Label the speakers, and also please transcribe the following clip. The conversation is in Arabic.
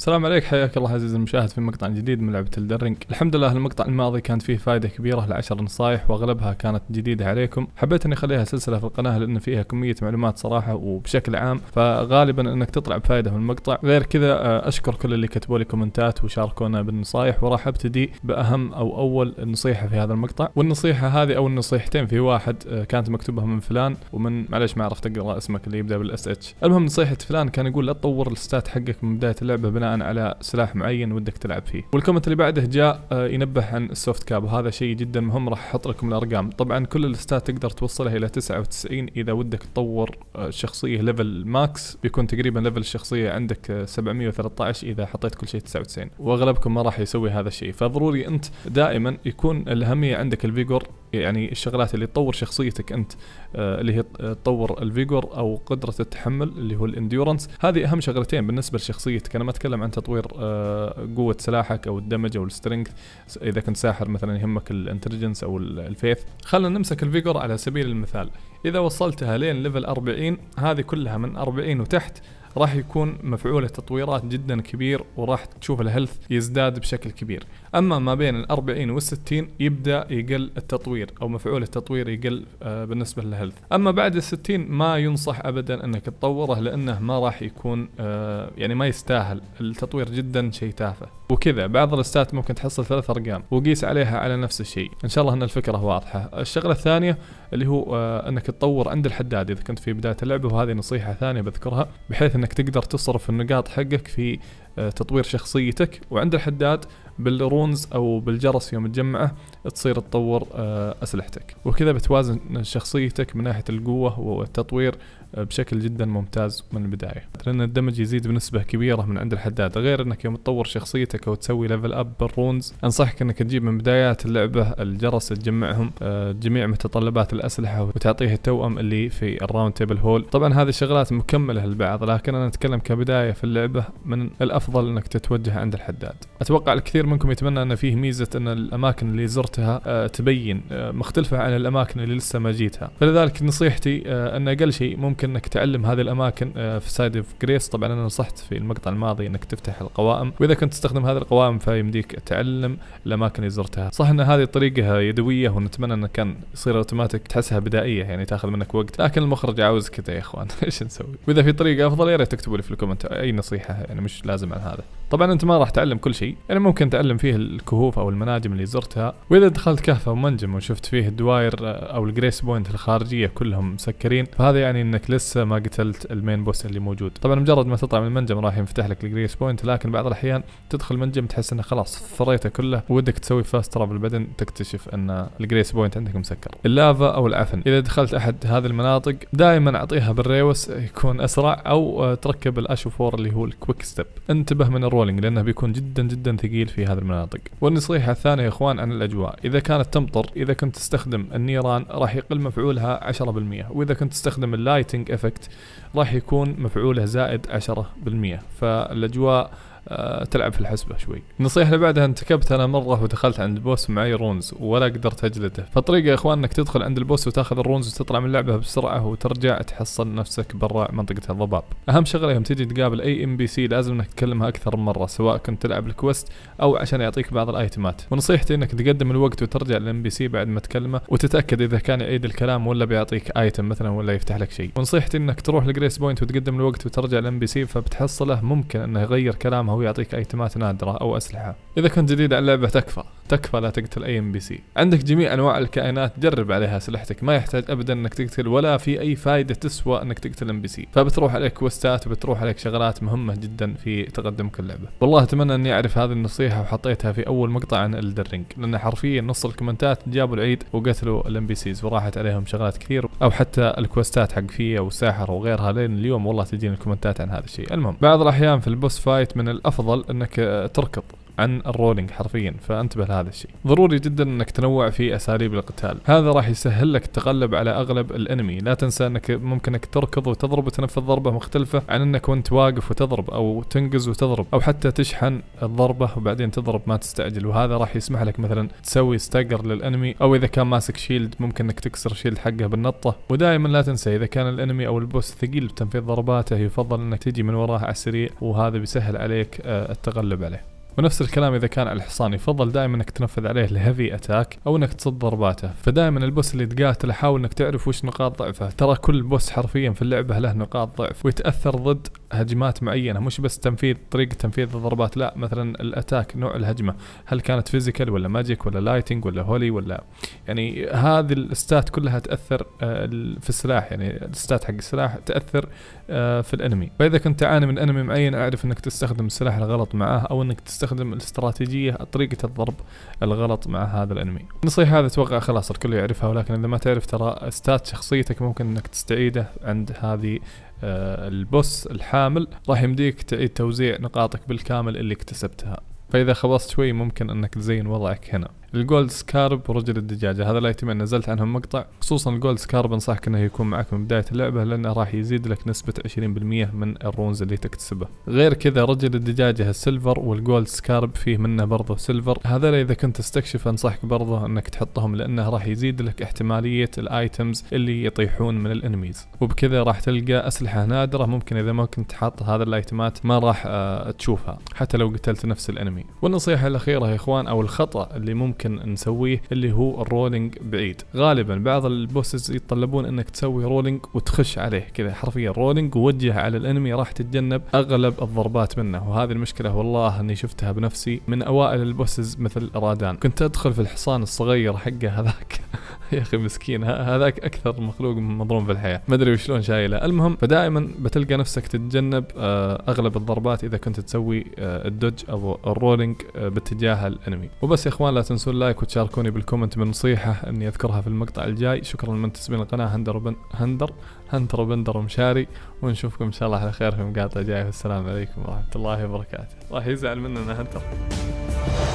Speaker 1: السلام عليك حياك الله عزيزي المشاهد في مقطع جديد من لعبة الدرينج الحمد لله المقطع الماضي كانت فيه فائدة كبيرة لعشر نصائح واغلبها كانت جديدة عليكم حبيت اني اخليها سلسلة في القناة لان فيها كمية معلومات صراحة وبشكل عام فغالبا انك تطلع بفائدة من المقطع غير كذا آه، اشكر كل اللي كتبوا لي كومنتات وشاركونا بالنصائح وراح ابتدي باهم او اول نصيحة في هذا المقطع والنصيحة هذه او النصيحتين في واحد آه، كانت مكتوبة من فلان ومن معلش ما عرفت اقرا اسمك اللي يبدا بالاس اتش المهم نصيحة فلان كان يقول لا تطور الستات حقك من بداية اللعبة بناء بناء على سلاح معين ودك تلعب فيه والكومنت اللي بعده جاء آه، ينبه عن السوفت كاب وهذا شيء جدا مهم راح احط لكم الارقام طبعا كل الستات تقدر توصلها الى 99 اذا ودك تطور آه، شخصيه ليفل ماكس بيكون تقريبا ليفل الشخصيه عندك 713 آه، اذا حطيت كل شيء 99 واغلبكم ما راح يسوي هذا الشيء فضروري انت دائما يكون الاهميه عندك الفيجور يعني الشغلات اللي تطور شخصيتك انت آه، اللي هي آه، تطور الفيجور او قدره التحمل اللي هو الانديورنس هذه اهم شغلتين بالنسبه لشخصيتك انا ما اتكلم عن تطوير آه، قوه سلاحك او الدمج او السترينث اذا كنت ساحر مثلا يهمك الانتليجنس او الفيث خلينا نمسك الفيجور على سبيل المثال اذا وصلتها لين ليفل 40 هذه كلها من 40 وتحت راح يكون مفعول تطويرات جدا كبير وراح تشوف الهيلث يزداد بشكل كبير اما ما بين ال 40 وال 60 يبدا يقل التطوير او مفعول التطوير يقل آه، بالنسبه للهيلث اما بعد ال 60 ما ينصح ابدا انك تطوره لانه ما راح يكون آه، يعني ما يستاهل التطوير جدا شيء تافه وكذا بعض الاستات ممكن تحصل ثلاث ارقام وقيس عليها على نفس الشيء ان شاء الله ان الفكره واضحه الشغله الثانيه اللي هو آه، انك تطور عند الحداد اذا كنت في بدايه اللعبه وهذه نصيحه ثانيه بذكرها بحيث انك تقدر تصرف النقاط حقك في آه، تطوير شخصيتك وعند الحداد بالرونز او بالجرس يوم تجمعه تصير تطور آه، اسلحتك وكذا بتوازن شخصيتك من ناحيه القوه والتطوير آه، بشكل جدا ممتاز من البدايه لان الدمج يزيد بنسبه كبيره من عند الحداد غير انك يوم تطور شخصيتك او تسوي ليفل اب بالرونز انصحك انك تجيب من بدايات اللعبه الجرس تجمعهم جميع متطلبات الاسلحه وتعطيها التوأم اللي في الراوند تيبل هول طبعا هذه الشغلات مكمله لبعض لكن انا اتكلم كبدايه في اللعبه من الافضل الافضل انك تتوجه عند الحداد اتوقع الكثير منكم يتمنى ان فيه ميزه ان الاماكن اللي زرتها آه، تبين آه، مختلفه عن الاماكن اللي لسه ما جيتها فلذلك نصيحتي آه، ان اقل شيء ممكن انك تعلم هذه الاماكن في سايد اوف جريس طبعا انا نصحت في المقطع الماضي انك تفتح القوائم واذا كنت تستخدم هذه القوائم فيمديك تعلم الاماكن اللي زرتها صح ان هذه الطريقه يدويه ونتمنى انه كان يصير اوتوماتيك تحسها بدائيه يعني تاخذ منك وقت لكن المخرج عاوز كذا يا اخوان ايش نسوي واذا في طريقه افضل يا ريت تكتبوا لي في الكومنت اي نصيحه يعني مش لازم تتعلم عن هذا طبعا انت ما راح تعلم كل شيء يعني ممكن تعلم فيه الكهوف او المناجم اللي زرتها واذا دخلت كهف او منجم وشفت فيه الدواير او الجريس بوينت الخارجيه كلهم مسكرين فهذا يعني انك لسه ما قتلت المين بوس اللي موجود طبعا مجرد ما تطلع من المنجم راح ينفتح لك الجريس بوينت لكن بعض الاحيان تدخل منجم تحس انه خلاص فريته كله ودك تسوي فاست ترابل بعدين تكتشف ان الجريس بوينت عندك مسكر اللافا او العفن اذا دخلت احد هذه المناطق دائما اعطيها بالريوس يكون اسرع او تركب الاشوفور اللي هو الكويك ستيب انتبه من الرولينج لانه بيكون جدا جدا ثقيل في هذه المناطق والنصيحة الثانية يا اخوان عن الاجواء اذا كانت تمطر اذا كنت تستخدم النيران راح يقل مفعولها 10% واذا كنت تستخدم اللايتنج افكت راح يكون مفعوله زائد 10% فالاجواء أه تلعب في الحسبه شوي. النصيحه اللي بعدها انتكبت انا مره ودخلت عند بوس معي رونز ولا قدرت اجلده، فالطريقه يا اخوان انك تدخل عند البوس وتاخذ الرونز وتطلع من اللعبه بسرعه وترجع تحصل نفسك برا منطقه الضباب. اهم شغله يوم تجي تقابل اي ام بي سي لازم انك تكلمها اكثر من مره سواء كنت تلعب الكويست او عشان يعطيك بعض الايتمات. ونصيحتي انك تقدم الوقت وترجع للام بي سي بعد ما تكلمه وتتاكد اذا كان يعيد الكلام ولا بيعطيك ايتم مثلا ولا يفتح لك شيء. ونصيحتي انك تروح لجريس بوينت وتقدم الوقت وترجع للام بي سي فبتحصله ممكن انه يغير كلامه ويعطيك يعطيك أيتمات نادرة أو أسلحة إذا كنت جديد على اللعبة تكفى تكفى لا تقتل اي ام بي سي عندك جميع انواع الكائنات جرب عليها اسلحتك ما يحتاج ابدا انك تقتل ولا في اي فائده تسوى انك تقتل ام بي سي فبتروح عليك كوستات وبتروح عليك شغلات مهمه جدا في تقدمك اللعبه والله اتمنى اني اعرف هذه النصيحه وحطيتها في اول مقطع عن الدرينج لان حرفيا نص الكومنتات جابوا العيد وقتلوا الام بي سيز وراحت عليهم شغلات كثير او حتى الكوستات حق فيا وساحر وغيرها لين اليوم والله تجيني الكومنتات عن هذا الشيء المهم بعض الاحيان في البوس فايت من الافضل انك تركض عن الرولينج حرفيا فانتبه لهذا الشيء ضروري جدا انك تنوع في اساليب القتال هذا راح يسهل لك التغلب على اغلب الانمي لا تنسى انك ممكنك تركض وتضرب وتنفذ ضربه مختلفه عن انك وانت واقف وتضرب او تنقز وتضرب او حتى تشحن الضربه وبعدين تضرب ما تستعجل وهذا راح يسمح لك مثلا تسوي ستاجر للانمي او اذا كان ماسك شيلد ممكن انك تكسر شيلد حقه بالنطه ودائما لا تنسى اذا كان الانمي او البوس ثقيل بتنفيذ ضرباته يفضل انك تجي من وراه على السريع وهذا بيسهل عليك آه، التغلب عليه ونفس الكلام اذا كان على الحصان يفضل دائما انك تنفذ عليه الهيفي اتاك او انك تصد ضرباته فدائما البوس اللي تقاتله حاول انك تعرف وش نقاط ضعفه ترى كل بوس حرفيا في اللعبه له نقاط ضعف ويتاثر ضد هجمات معينه مش بس تنفيذ طريقه تنفيذ الضربات لا مثلا الاتاك نوع الهجمه هل كانت فيزيكال ولا ماجيك ولا لايتنج ولا هولي ولا يعني هذه الستات كلها تاثر آه، في السلاح يعني الستات حق السلاح تاثر آه، في الانمي فاذا كنت تعاني من انمي معين اعرف انك تستخدم السلاح الغلط معاه او انك تستخدم الاستراتيجيه طريقه الضرب الغلط مع هذا الانمي النصيحه هذا اتوقع خلاص الكل يعرفها ولكن اذا ما تعرف ترى ستات شخصيتك ممكن انك تستعيده عند هذه آه، البوس الحامل راح يمديك تعيد توزيع نقاطك بالكامل اللي اكتسبتها فإذا خلصت شوي ممكن أنك تزين وضعك هنا الجولد سكارب ورجل الدجاجة هذا الايتمين نزلت عنهم مقطع خصوصا الجولد سكارب انصحك انه يكون معك من بداية اللعبة لانه راح يزيد لك نسبة 20% من الرونز اللي تكتسبه غير كذا رجل الدجاجة السيلفر والجولد سكارب فيه منه برضه سيلفر هذا اذا كنت تستكشف انصحك برضه انك تحطهم لانه راح يزيد لك احتمالية الايتمز اللي يطيحون من الانميز وبكذا راح تلقى اسلحة نادرة ممكن اذا ما كنت حاط هذا الايتمات ما راح آه، تشوفها حتى لو قتلت نفس الانمي والنصيحة الاخيرة يا اخوان او الخطأ اللي ممكن ممكن نسويه اللي هو الرولينج بعيد غالبا بعض البوسز يتطلبون انك تسوي رولينج وتخش عليه كذا حرفيا رولينج ووجه على الانمي راح تتجنب اغلب الضربات منه وهذه المشكله والله اني شفتها بنفسي من اوائل البوسز مثل رادان كنت ادخل في الحصان الصغير حقه هذاك يا اخي مسكين هذاك اكثر مخلوق مظلوم في الحياه ما ادري وشلون شايله المهم فدائما بتلقى نفسك تتجنب آه، اغلب الضربات اذا كنت تسوي آه، الدج او الرولينج آه، باتجاه الانمي وبس يا اخوان لا تنسون اللايك وتشاركوني بالكومنت من نصيحه اني اذكرها في المقطع الجاي شكرا لمن تسمين القناه هندر بن هندر هندر بندر مشاري ونشوفكم ان شاء الله على خير في مقاطع جايه والسلام عليكم ورحمه الله وبركاته راح يزعل مننا هندر